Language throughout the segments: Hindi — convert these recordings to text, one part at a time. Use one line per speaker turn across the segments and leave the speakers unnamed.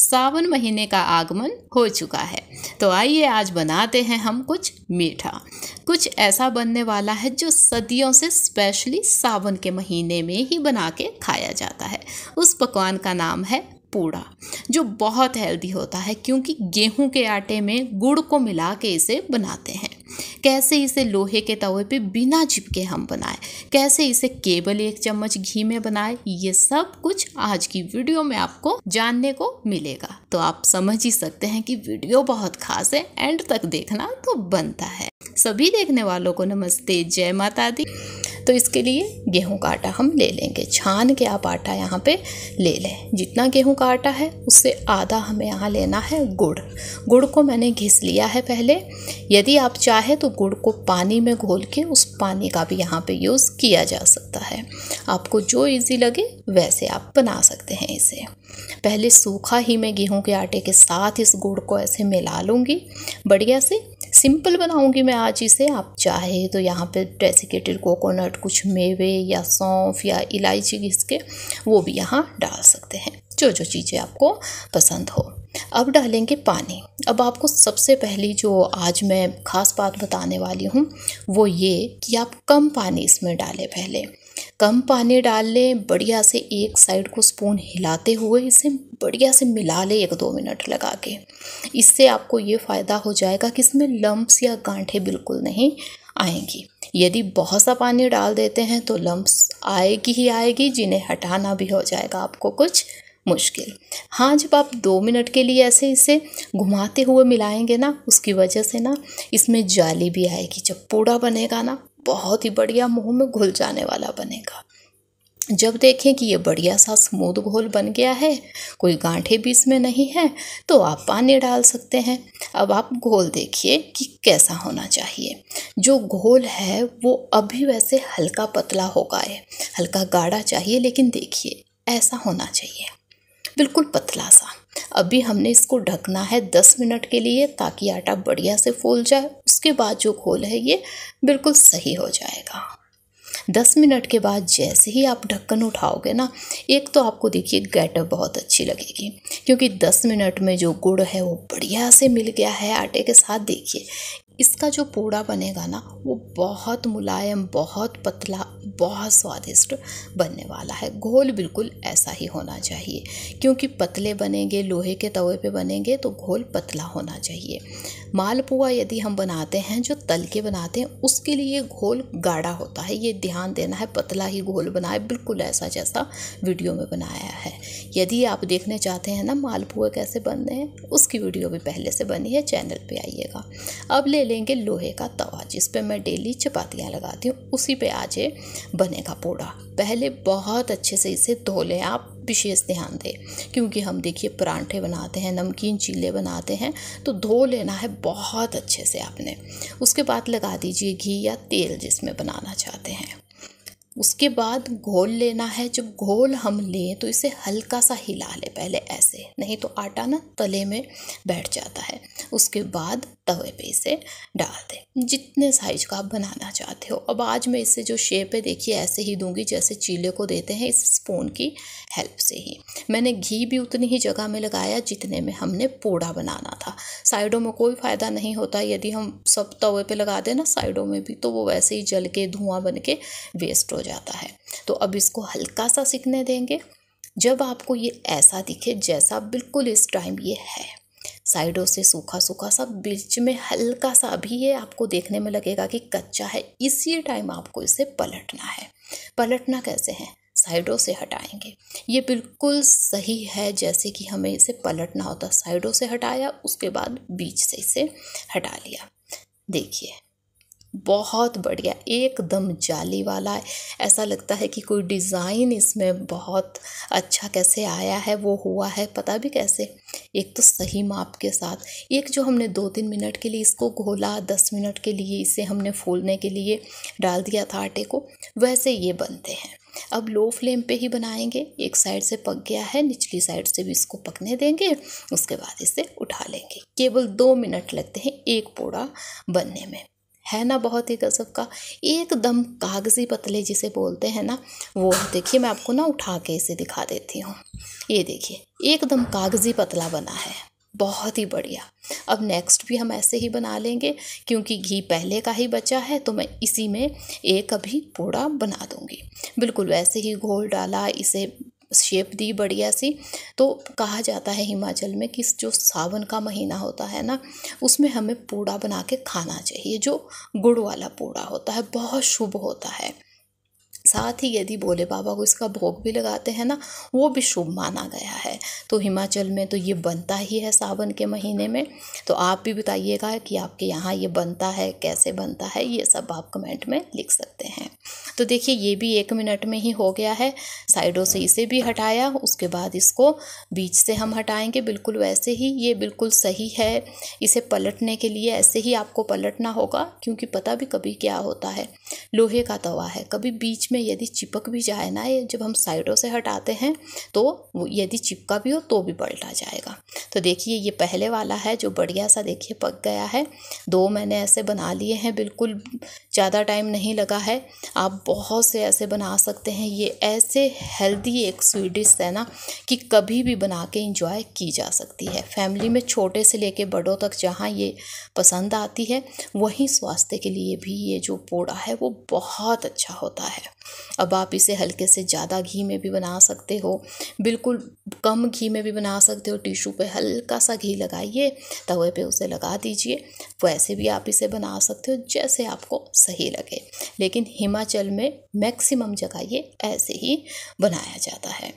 सावन महीने का आगमन हो चुका है तो आइए आज बनाते हैं हम कुछ मीठा कुछ ऐसा बनने वाला है जो सदियों से स्पेशली सावन के महीने में ही बना के खाया जाता है उस पकवान का नाम है पूड़ा जो बहुत हेल्दी होता है क्योंकि गेहूं के आटे में गुड़ को मिला के इसे बनाते हैं कैसे इसे लोहे के तवे पे बिना चिपके हम बनाएं कैसे इसे केवल एक चम्मच घी में बनाएं ये सब कुछ आज की वीडियो में आपको जानने को मिलेगा तो आप समझ ही सकते हैं कि वीडियो बहुत खास है एंड तक देखना तो बनता है सभी देखने वालों को नमस्ते जय माता दी तो इसके लिए गेहूं का आटा हम ले लेंगे छान के आप आटा यहाँ पे ले लें जितना गेहूं का आटा है उससे आधा हमें यहाँ लेना है गुड़ गुड़ को मैंने घिस लिया है पहले यदि आप चाहें तो गुड़ को पानी में घोल के उस पानी का भी यहाँ पे यूज़ किया जा सकता है आपको जो ईजी लगे वैसे आप बना सकते हैं इसे पहले सूखा ही मैं गेहूं के आटे के साथ इस गुड़ को ऐसे मिला लूँगी बढ़िया से सिंपल बनाऊंगी मैं आज इसे आप चाहे तो यहाँ पे डेसिकेटेड कोकोनट कुछ मेवे या सौंफ या इलायची घिस के वो भी यहाँ डाल सकते हैं जो जो चीज़ें आपको पसंद हो अब डालेंगे पानी अब आपको सबसे पहली जो आज मैं ख़ास बात बताने वाली हूँ वो ये कि आप कम पानी इसमें डालें पहले कम पानी डाल लें बढ़िया से एक साइड को स्पून हिलाते हुए इसे बढ़िया से मिला लें एक दो मिनट लगा के इससे आपको ये फ़ायदा हो जाएगा कि इसमें लम्ब्स या गांठे बिल्कुल नहीं आएंगी यदि बहुत सा पानी डाल देते हैं तो लम्ब्स आएगी ही आएगी जिन्हें हटाना भी हो जाएगा आपको कुछ मुश्किल हाँ जब आप दो मिनट के लिए ऐसे इसे घुमाते हुए मिलाएंगे ना उसकी वजह से ना इसमें जाली भी आएगी जब पूड़ा बनेगा ना बहुत ही बढ़िया मुंह में घुल जाने वाला बनेगा जब देखें कि ये बढ़िया सा स्मूद घोल बन गया है कोई गांठे भी इसमें नहीं है तो आप पानी डाल सकते हैं अब आप घोल देखिए कि कैसा होना चाहिए जो घोल है वो अभी वैसे हल्का पतला होगा है हल्का गाढ़ा चाहिए लेकिन देखिए ऐसा होना चाहिए बिल्कुल पतला सा अभी हमने इसको ढकना है दस मिनट के लिए ताकि आटा बढ़िया से फूल जाए उसके बाद जो घोल है ये बिल्कुल सही हो जाएगा दस मिनट के बाद जैसे ही आप ढक्कन उठाओगे ना एक तो आपको देखिए गेटअप बहुत अच्छी लगेगी क्योंकि दस मिनट में जो गुड़ है वो बढ़िया से मिल गया है आटे के साथ देखिए इसका जो पूड़ा बनेगा ना वो बहुत मुलायम बहुत पतला बहुत स्वादिष्ट बनने वाला है घोल बिल्कुल ऐसा ही होना चाहिए क्योंकि पतले बनेंगे लोहे के तवे पे बनेंगे तो घोल पतला होना चाहिए मालपुआ यदि हम बनाते हैं जो तल के बनाते हैं उसके लिए घोल गाढ़ा होता है ये ध्यान देना है पतला ही घोल बनाए बिल्कुल ऐसा जैसा वीडियो में बनाया है यदि आप देखना चाहते हैं ना मालपुआ कैसे बन रहे हैं उसकी वीडियो भी पहले से बनी है चैनल पर आइएगा अब ले लेंगे लोहे का तवा जिस पर मैं डेली चपातियाँ लगाती हूँ उसी पर आज बनेगा पोड़ा पहले बहुत अच्छे से इसे धो लें आप विशेष ध्यान दें क्योंकि हम देखिए परांठे बनाते हैं नमकीन चीले बनाते हैं तो धो लेना है बहुत अच्छे से आपने उसके बाद लगा दीजिए घी या तेल जिसमें बनाना चाहते हैं उसके बाद घोल लेना है जब घोल हम लें तो इसे हल्का सा हिला लें पहले ऐसे नहीं तो आटा ना तले में बैठ जाता है उसके बाद तवे पे इसे डाल दें जितने साइज का आप बनाना चाहते हो अब आज मैं इसे जो शेप है देखिए ऐसे ही दूंगी जैसे चीले को देते हैं इस स्पून की हेल्प से ही मैंने घी भी उतनी ही जगह में लगाया जितने में हमने पोड़ा बनाना था साइडों में कोई फ़ायदा नहीं होता यदि हम सब तवे पे लगा दें ना साइडों में भी तो वो वैसे ही जल के धुआं बन के वेस्ट हो जाता है तो अब इसको हल्का सा सीखने देंगे जब आपको ये ऐसा दिखे जैसा बिल्कुल इस टाइम ये है साइडों से सूखा सूखा सा बीच में हल्का सा अभी ये आपको देखने में लगेगा कि कच्चा है इसी टाइम आपको इसे पलटना है पलटना कैसे है साइडों से हटाएंगे ये बिल्कुल सही है जैसे कि हमें इसे पलटना होता साइडों से हटाया उसके बाद बीच से इसे हटा लिया देखिए बहुत बढ़िया एकदम जाली वाला है ऐसा लगता है कि कोई डिज़ाइन इसमें बहुत अच्छा कैसे आया है वो हुआ है पता भी कैसे एक तो सही माप के साथ एक जो हमने दो तीन मिनट के लिए इसको घोला दस मिनट के लिए इसे हमने फूलने के लिए डाल दिया था आटे को वैसे ये बनते हैं अब लो फ्लेम पे ही बनाएंगे एक साइड से पक गया है निचली साइड से भी इसको पकने देंगे उसके बाद इसे उठा लेंगे केवल दो मिनट लगते हैं एक पोड़ा बनने में है ना बहुत ही गज़ब का एकदम कागज़ी पतले जिसे बोलते हैं ना वो देखिए मैं आपको ना उठा के इसे दिखा देती हूँ ये देखिए एकदम कागज़ी पतला बना है बहुत ही बढ़िया अब नेक्स्ट भी हम ऐसे ही बना लेंगे क्योंकि घी पहले का ही बचा है तो मैं इसी में एक अभी पूड़ा बना दूंगी बिल्कुल वैसे ही घोल डाला इसे शेप दी बढ़िया सी तो कहा जाता है हिमाचल में कि जो सावन का महीना होता है ना उसमें हमें पूड़ा बना के खाना चाहिए जो गुड़ वाला पूड़ा होता है बहुत शुभ होता है साथ ही यदि भोले बाबा को इसका भोग भी लगाते हैं ना वो भी शुभ माना गया है तो हिमाचल में तो ये बनता ही है सावन के महीने में तो आप भी बताइएगा कि आपके यहाँ ये बनता है कैसे बनता है ये सब आप कमेंट में लिख सकते हैं तो देखिए ये भी एक मिनट में ही हो गया है साइडों से इसे भी हटाया उसके बाद इसको बीच से हम हटाएंगे बिल्कुल वैसे ही ये बिल्कुल सही है इसे पलटने के लिए ऐसे ही आपको पलटना होगा क्योंकि पता भी कभी क्या होता है लोहे का तवा है कभी बीच में यदि चिपक भी जाए ना ये जब हम साइडों से हटाते हैं तो यदि चिपका भी हो तो भी पलटा जाएगा तो देखिए ये पहले वाला है जो बढ़िया सा देखिए पक गया है दो मैंने ऐसे बना लिए हैं बिल्कुल ज़्यादा टाइम नहीं लगा है आप बहुत से ऐसे बना सकते हैं ये ऐसे हेल्दी एक स्वीट डिश है ना कि कभी भी बना के इंजॉय की जा सकती है फैमिली में छोटे से लेके बड़ों तक जहाँ ये पसंद आती है वहीं स्वास्थ्य के लिए भी ये जो पोड़ा है वो बहुत अच्छा होता है अब आप इसे हल्के से ज़्यादा घी में भी बना सकते हो बिल्कुल कम घी में भी बना सकते हो टिशू पे हल्का सा घी लगाइए तवे पे उसे लगा दीजिए वैसे भी आप इसे बना सकते हो जैसे आपको सही लगे लेकिन हिमाचल में मैक्सिमम जगह ये ऐसे ही बनाया जाता है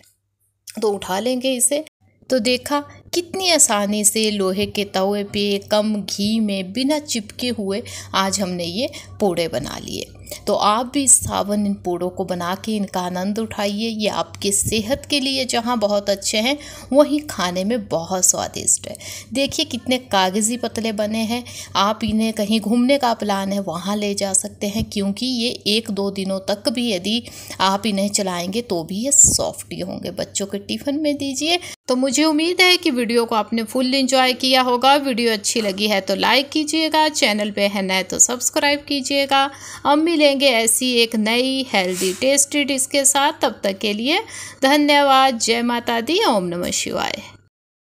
तो उठा लेंगे इसे तो देखा कितनी आसानी से लोहे के तवे पे कम घी में बिना चिपके हुए आज हमने ये पोड़े बना लिए तो आप भी इस सावन इन पोड़ों को बना के इनका आनंद उठाइए ये आपके सेहत के लिए जहाँ बहुत अच्छे हैं वहीं खाने में बहुत स्वादिष्ट है देखिए कितने कागज़ी पतले बने हैं आप इन्हें कहीं घूमने का प्लान है वहाँ ले जा सकते हैं क्योंकि ये एक दो दिनों तक भी यदि आप इन्हें चलाएँगे तो भी ये ही होंगे बच्चों के टिफ़िन में दीजिए तो मुझे उम्मीद है कि वीडियो को आपने फुल इंजॉय किया होगा वीडियो अच्छी लगी है तो लाइक कीजिएगा चैनल पे है नए तो सब्सक्राइब कीजिएगा अब मिलेंगे ऐसी एक नई हेल्दी टेस्टी डिश के साथ तब तक के लिए धन्यवाद जय माता दी ओम नमः शिवाय